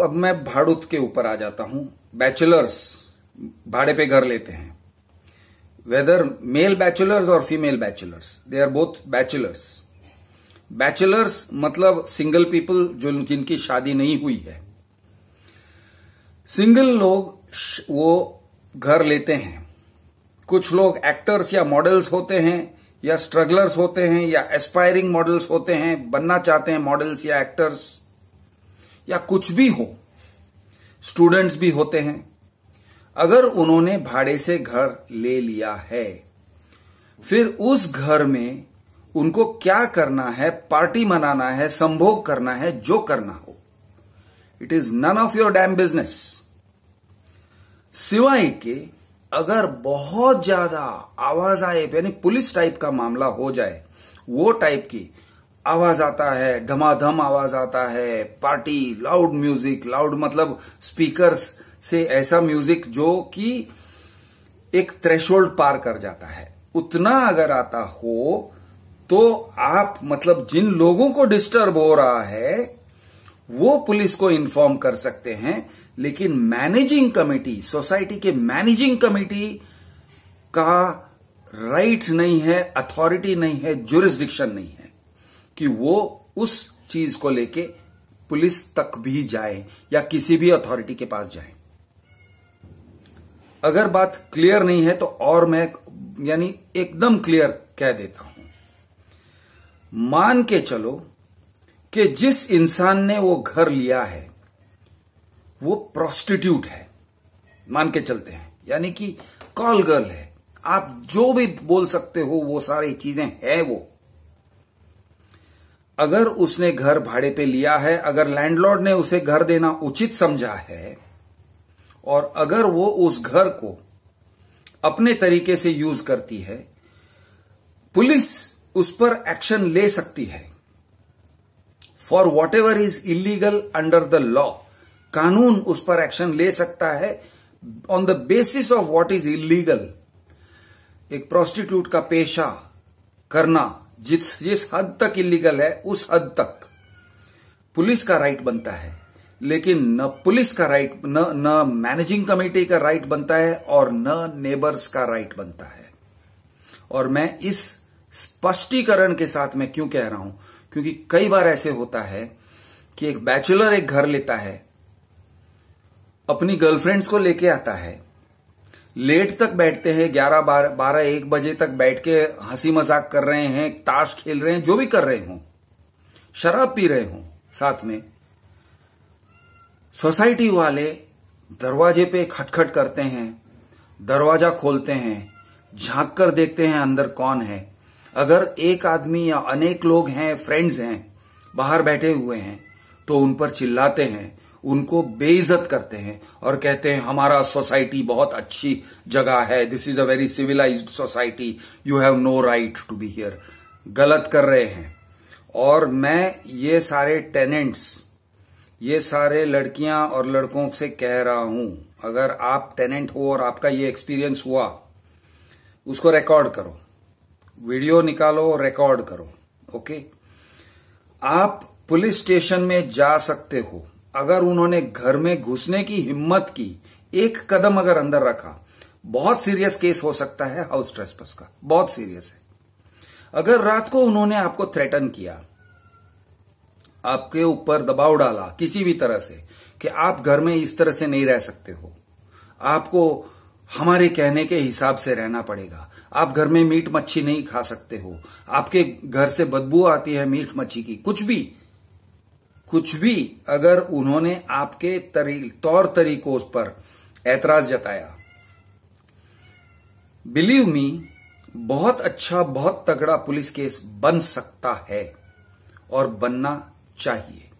अब मैं भाड़ुत के ऊपर आ जाता हूं बैचलर्स भाड़े पे घर लेते हैं वेदर मेल बैचलर्स और female bachelors they are both bachelors bachelors मतलब सिंगल पीपल जो जिनकी शादी नहीं हुई है सिंगल लोग वो घर लेते हैं कुछ लोग एक्टर्स या मॉडल्स होते हैं या स्ट्रगलर्स होते हैं या एस्पायरिंग मॉडल्स होते हैं बनना चाहते हैं मॉडल्स या एक्टर्स या कुछ भी हो स्टूडेंट्स भी होते हैं अगर उन्होंने भाड़े से घर ले लिया है फिर उस घर में उनको क्या करना है पार्टी मनाना है संभोग करना है जो करना हो it is none of your damn business सिवाय के अगर बहुत ज्यादा आवाज आए यानी पुलिस टाइप का मामला हो जाए वो टाइप की आवाज आता है धमाधम आवाज आता है पार्टी लाउड म्यूजिक लाउड मतलब स्पीकर्स से ऐसा म्यूजिक जो कि एक थ्रेशोल्ड पार कर जाता है उतना अगर आता हो तो आप मतलब जिन लोगों को डिस्टर्ब हो रहा है वो पुलिस को इन्फॉर्म कर सकते हैं लेकिन मैनेजिंग कमेटी सोसाइटी के मैनेजिंग कमेटी का राइट नहीं है अथॉरिटी नहीं है जुरिस्डिक्शन नहीं है कि वो उस चीज को लेके पुलिस तक भी जाए या किसी भी अथॉरिटी के पास जाए अगर बात क्लियर नहीं है तो और मैं यानी एकदम क्लियर कह देता हूं मान के चलो कि जिस इंसान ने वो घर लिया है वो प्रोस्टिट्यूट है मान के चलते हैं यानी कि कॉल गर्ल है आप जो भी बोल सकते हो वो सारी चीजें है वो अगर उसने घर भाड़े पे लिया है अगर लैंडलॉर्ड ने उसे घर देना उचित समझा है और अगर वो उस घर को अपने तरीके से यूज करती है पुलिस उस पर एक्शन ले सकती है for whatever is illegal under the law कानून उस पर एक्शन ले सकता है on the basis of what is illegal एक प्रोस्टिट्यूट का पेशा करना जिस जिस हद तक इलीगल है उस हद तक पुलिस का राइट बनता है लेकिन न पुलिस का राइट न न मैनेजिंग कमेटी का राइट बनता है और न नेबर्स का राइट बनता है और मैं इस स्पष्टीकरण के साथ मैं क्यों कह रहा हूं क्योंकि कई बार ऐसे होता है कि एक बैचलर एक घर लेता है अपनी गर्लफ्रेंड्स को लेके आता है लेट तक बैठते हैं ग्यारह बारह बारह एक बजे तक बैठ के हंसी मजाक कर रहे हैं ताश खेल रहे हैं जो भी कर रहे हों शराब पी रहे हों साथ में सोसाइटी वाले दरवाजे पे खटखट करते हैं दरवाजा खोलते हैं झांक कर देखते हैं अंदर कौन है अगर एक आदमी या अनेक लोग हैं फ्रेंड्स हैं बाहर बैठे हुए हैं तो उन पर चिल्लाते हैं उनको बेइज्जत करते हैं और कहते हैं हमारा सोसाइटी बहुत अच्छी जगह है this is a very civilised society you have no right to be here गलत कर रहे हैं और मैं ये सारे टेनेंट्स ये सारे लड़कियां और लड़कों से कह रहा हूं अगर आप टेनेंट हो और आपका ये एक्सपीरियंस हुआ उसको रिकॉर्ड करो वीडियो निकालो और रिकॉर्ड करो ओके आप पुलिस स्टेशन में जा सकते हो अगर उन्होंने घर में घुसने की हिम्मत की एक कदम अगर अंदर रखा बहुत सीरियस केस हो सकता है हाउस ट्रेसपस का बहुत सीरियस है अगर रात को उन्होंने आपको थ्रेटन किया आपके ऊपर दबाव डाला किसी भी तरह से कि आप घर में इस तरह से नहीं रह सकते हो आपको हमारे कहने के हिसाब से रहना पड़ेगा आप घर में मीट मच्छी नहीं खा सकते हो आपके घर से बदबू आती है मीट मच्छी की कुछ भी कुछ भी अगर उन्होंने आपके तरी, तौर तरीकों पर ऐतराज जताया बिलीव मी बहुत अच्छा बहुत तगड़ा पुलिस केस बन सकता है और बनना चाहिए